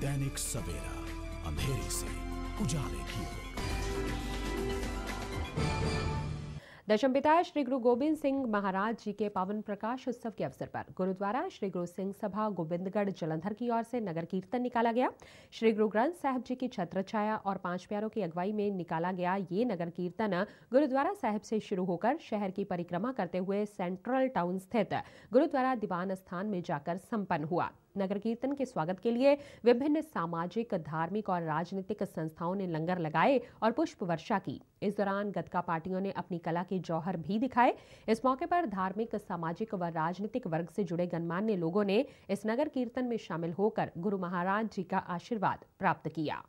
दैनिक सवेरा अंधेरे से उजाले की ओर दशम पिता श्री गुरु गोविंद सिंह महाराज जी के पावन प्रकाश उत्सव के अवसर पर गुरुद्वारा श्री गुरु सिंह सभा गोविंदगढ़ जलंधर की ओर से नगर कीर्तन निकाला गया श्री गुरु ग्रंथ साहब जी की छत्र छाया और पांच प्यारों की अगुवाई में निकाला गया ये नगर कीर्तन गुरुद्वारा साहिब से शुरू होकर शहर की परिक्रमा करते हुए सेंट्रल टाउन स्थित गुरुद्वारा दीवान स्थान में जाकर संपन्न हुआ नगर कीर्तन के स्वागत के लिए विभिन्न सामाजिक धार्मिक और राजनीतिक संस्थाओं ने लंगर लगाए और पुष्प वर्षा की इस दौरान गतका पार्टियों ने अपनी कला के जौहर भी दिखाए इस मौके पर धार्मिक सामाजिक व राजनीतिक वर्ग से जुड़े गणमान्य लोगों ने इस नगर कीर्तन में शामिल होकर गुरु महाराज जी का आशीर्वाद प्राप्त किया